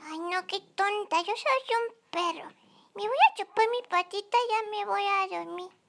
Ay, no, qué tonta. Yo soy un perro. Me voy a chupar mi patita y ya me voy a dormir.